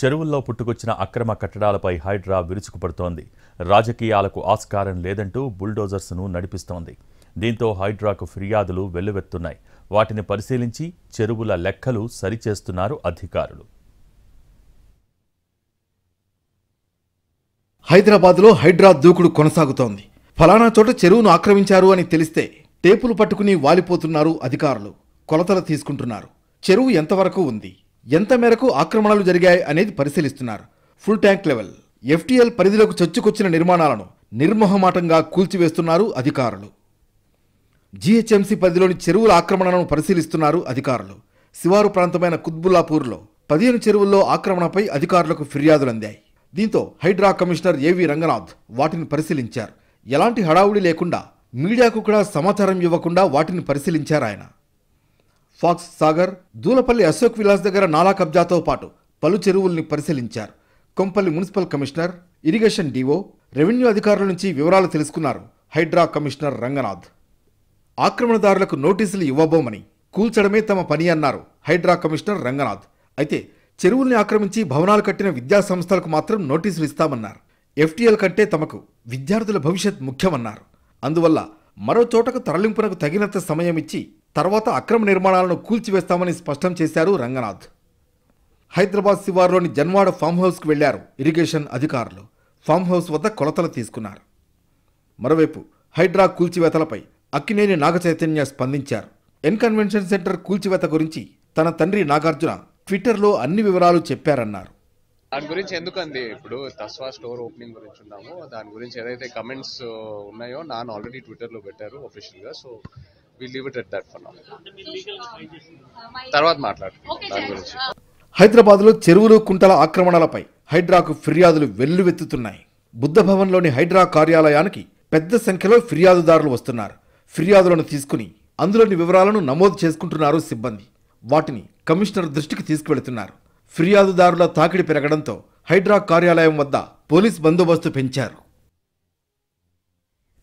చెరువుల్లో పుట్టుకొచ్చిన అక్రమ కట్టడాలపై హైడ్రా విరుచుకుపడుతోంది రాజకీయాలకు ఆస్కారం లేదంటూ బుల్డోజర్స్ను నడిపిస్తోంది దీంతో హైడ్రాకు ఫిర్యాదులు వెల్లువెత్తున్నాయి వాటిని పరిశీలించి చెరువుల లెక్కలు సరిచేస్తున్నారు అధికారులు హైదరాబాద్లో హైడ్రా దూకుడు కొనసాగుతోంది ఫలానా చోట చెరువును ఆక్రమించారు అని తెలిస్తే టేపులు పట్టుకుని వాలిపోతున్నారు అధికారులు కొలతలు తీసుకుంటున్నారు చెరువు ఎంతవరకు ఉంది ఎంత మేరకు ఆక్రమణలు జరిగాయి అనేది పరిశీలిస్తున్నారు ఫుల్ ట్యాంక్ లెవెల్ ఎఫ్టీఎల్ పరిధిలోకి చొచ్చుకొచ్చిన నిర్మాణాలను నిర్మోహమాటంగా కూల్చివేస్తున్నారు అధికారులు జీహెచ్ఎంసీ పరిధిలోని చెరువుల ఆక్రమణలను పరిశీలిస్తున్నారు అధికారులు శివారు ప్రాంతమైన కుత్బుల్లాపూర్లో పదిహేను చెరువుల్లో ఆక్రమణపై అధికారులకు ఫిర్యాదులు అందాయి దీంతో హైడ్రా కమిషనర్ ఏవి రంగనాథ్ వాటిని పరిశీలించారు ఎలాంటి హడావుడి లేకుండా మీడియాకు కూడా సమాచారం ఇవ్వకుండా వాటిని పరిశీలించారు ఆయన ఫాక్స్ సాగర్ దూలపల్లి అశోక్ విలాస్ దగ్గర నాలా కబ్జాతో పాటు పలు చెరువుల్ని పరిశీలించారు కొంపల్లి మున్సిపల్ కమిషనర్ ఇరిగేషన్ డివో రెవెన్యూ అధికారుల నుంచి వివరాలు తెలుసుకున్నారు హైడ్రా కమిషనర్ రంగనాథ్ ఆక్రమణదారులకు నోటీసులు ఇవ్వబోమని కూల్చడమే తమ పని అన్నారు హైడ్రా కమిషనర్ రంగనాథ్ అయితే చెరువుల్ని ఆక్రమించి భవనాలు కట్టిన విద్యా సంస్థలకు మాత్రం నోటీసులు ఇస్తామన్నారు ఎఫ్టీఎల్ కంటే తమకు విద్యార్థుల భవిష్యత్ ముఖ్యమన్నారు అందువల్ల మరో చోటకు తరలింపునకు తగినంత సమయం ఇచ్చి తర్వాత అక్రమ నిర్మాణాలను కూల్చివేస్తామని స్పష్టం చేశారు రంగనాథ్ హైదరాబాద్ శివారులోని జన్వాడ ఫామ్ హౌస్కు వెళ్లారు ఇరిగేషన్ అధికారులు ఫామ్ హౌస్ వద్ద కొలతలు తీసుకున్నారు మరోవైపు హైడ్రా కూల్చివేతలపై అక్కినేని నాగచైతన్య స్పందించారు ఎన్కన్వెన్షన్ సెంటర్ కూల్చివేత గురించి తన తండ్రి నాగార్జున ట్విట్టర్లో అన్ని వివరాలు చెప్పారన్నారు దాని గురించి ఎందుకండి ఇప్పుడు తస్వా స్టోర్ ఓపెనింగ్ గురించి ఉన్నాము దాని గురించి ఏదైతే కమెంట్స్ ఉన్నాయో నాన్న ఆల్రెడీ ట్విట్టర్లో పెట్టారు గా సో హైదరాబాద్ లో uh, హైదరాబాద్లో చెరువులు కుంటల ఆక్రమణలపై హైడ్రాకు ఫిర్యాదులు వెల్లువెత్తుతున్నాయి బుద్ధ లోని హైడ్రా కార్యాలయానికి పెద్ద సంఖ్యలో ఫిర్యాదుదారులు వస్తున్నారు ఫిర్యాదులను తీసుకుని అందులోని వివరాలను నమోదు చేసుకుంటున్నారు సిబ్బంది వాటిని కమిషనర్ దృష్టికి తీసుకువెళుతున్నారు ఫిర్యాదుదారుల తాకిడి పెరగడంతో హైడ్రా కార్యాలయం వద్ద పోలీస్ బందోబస్తు పెంచారు